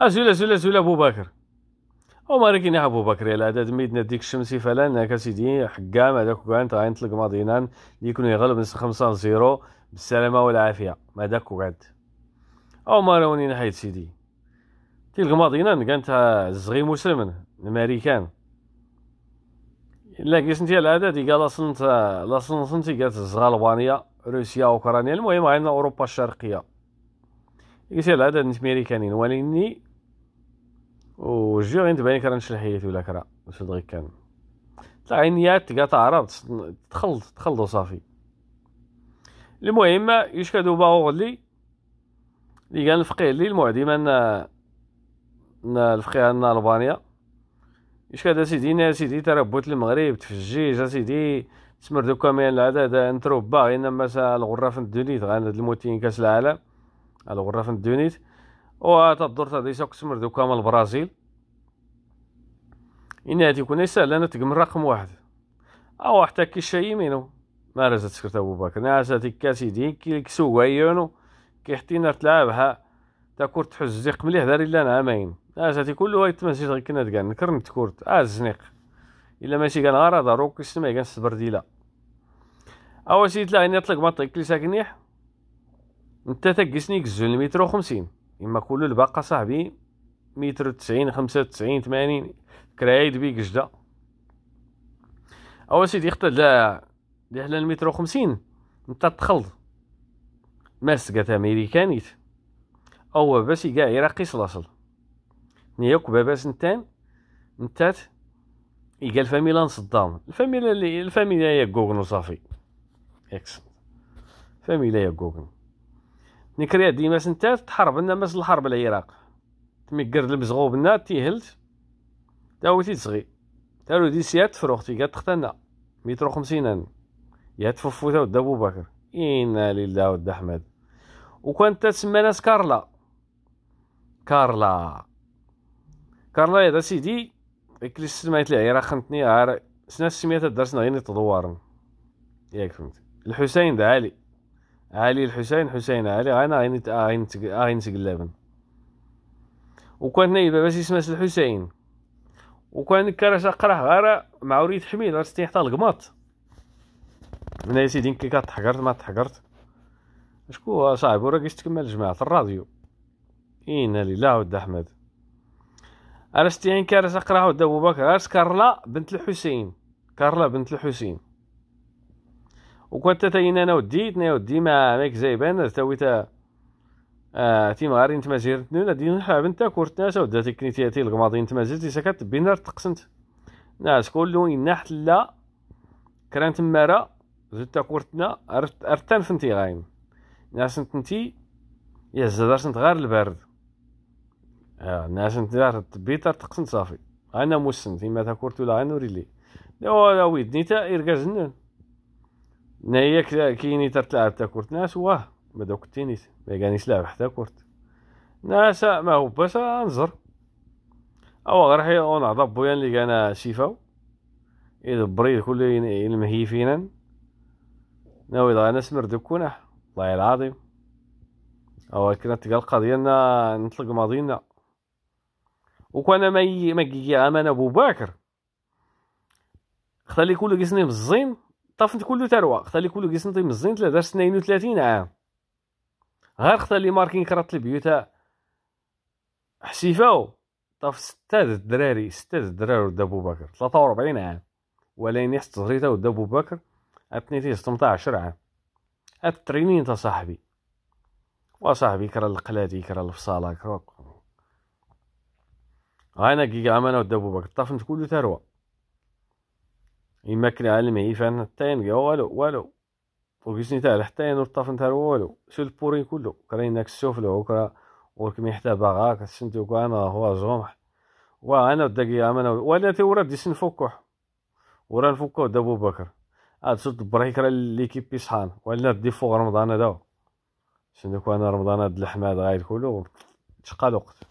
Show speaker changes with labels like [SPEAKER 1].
[SPEAKER 1] أزولا زولا زولا ابو بكر وما راكين ابو بكر الا هذا ميدنا ديك الشمسي فلا ناك سيدي حكام هذاك وكان تاع ينطلق ماضينا اللي يكون يغلب نص خمسة زيرو بالسلامه والعافيه ما داك وقعد او ما روني نحيد سيدي تلقى ماضينا كانت الزغي مسلم الماريكان لا كيس نتي العدد قال لاصنت لصنت قالت الزغا البانيه روسيا اوكرانيا المهم عندنا اوروبا الشرقيه كيس العدد نتميريكانين ولكني وجيو غير تبان راه نشل حياتي ولا كرا نشل دغيا كان العينيات عينيات كاع تعرف تخلط تخلط صافي المهم يش كادو باغ لي اللي قال الفقيه لي من ان الفقيه ان البانيا يش كاد سيدي سيدي تربوت المغرب تفجيج سيدي تسمر دوكا من العدد انترو باغي انما سا الغراف الدونيت هاد الموتين كاس العالم الغراف الدونيت و تدور تدي سوك تسمر دوكا من البرازيل إن هذه كنا سهلة أنا تقم رقم واحد أو حتى كي شيء منو ما رزت سكرت أبو بكر ناس هذيك أسيدي كي كسو عيونو كي حتينا تلعبها تا كور تحز زيق مليح داري لنا أمين ناس هذيك كله يتمسيش غير كنا تقال نكرنت كورت آه الزنيق إلا ماشي كان غارة روك السماء كان ديلا أول شي تلاقي نطلق مطلق كل ساكنيح نتا تقسني كزو المتر وخمسين إما كل الباقة صاحبي متر تسعين خمسة وتسعين ثمانين كرايد بي جدا اول سيدي اختي لا لحلا المترو خمسين نتا ماس قات امريكانيت او باش كاع عراقي سلاصل نياك باباس نتان نتات يقال فاميلا نصدام الفاميلا اللي الفاميلا يا جوجل وصافي اكس فاميلا هي جوجل نكريا ديما سنتات تحرب لنا مس الحرب العراق تمي قرد المزغوب تيهلت تصغي تالو دي يا فروختي كا تختنى خمسين وخمسين يا تفوفو تا ابو بكر انا لله ود احمد وكان تسمى ناس كارلا كارلا كارلا يا سيدي اكليس سمعت لي راه خنتني عار سنا سميتها درسنا غير نتدورن ياك فهمت الحسين ده علي علي الحسين حسين علي غينا غينا غينا غينا وكانت غينا باش غينا الحسين وكان الكراش قراه غير مع وريد حميد راه ستين حتى القماط من يا سيدي كي كتحقرت ما تحقرت شكون صاحبي راه كيستكمل جماعة الراديو إنا لله ود أحمد أنا ستين كارثة قراه ود أبو بكر غير كارلا بنت الحسين كارلا بنت الحسين وكنت تاين أنا وديتني ودي مع ماك زايبان تاوي اه تيمغاري نتماجير نونا دين حابن تا كورتناشا ودا تكنيتياتي القماضي نتماجير تيسا كتبين نار تقسمت ناس كلو إنا نعم، لا كران مرا زد زدتا كورتنا ارتان فنتي غايم ناس نتنتي يا زدار سنت غار البرد اه ناس نت دار تبيتر صافي انا موسن تيما تا كورتو لا غنوري لي لا ويدني تا إركاز نايا كيني تتلعب تا كورتناش واه ما دوك التنس ما كانش لاعب حتى كورت ناسا ما هو باش نزر او غير حي اون عضب بويا اللي كان شيفاو بريد كل المهي فينا ناوي دغيا نسمر دوك كونح والله العظيم او كنا تلقى القضيه نطلق ماضينا وكان ما ما كيجي امان ابو بكر خلي كل جسمي بالزين طفنت كله تروى خلي كل جسمي بالزين 33 عام غير خطا لي ماركين كرات البيوتا حسيفاو طاف ستة الدراري ستة الدراري ولد ابو بكر ثلاثة وربعين عام ولين ينيح تهريتا ولد ابو بكر اتنيتي ستمتاعشر عام الترينين تا صاحبي وصاحبي كرا القلادي كرا الفصالة كرا انا عام عمانا ولد ابو بكر طاف كلو ثروة يمكن عالم المعيفان حتى ينقى والو والو وكيشني تاع حتى ينور الطرف نتاع والو شو البورين كلو كريناك الشوف وكرا وركمي حتى باغا كتشنتو كان هو جمح وانا الدقيقة انا ولا تي ورا ديش نفكوح ورا نفكوه دا ابو بكر عاد صوت بريك راه ليكيب شحال ولا دي فوق رمضان هذا شنو كان رمضان هاد الحماد غايد كلو تشقى الوقت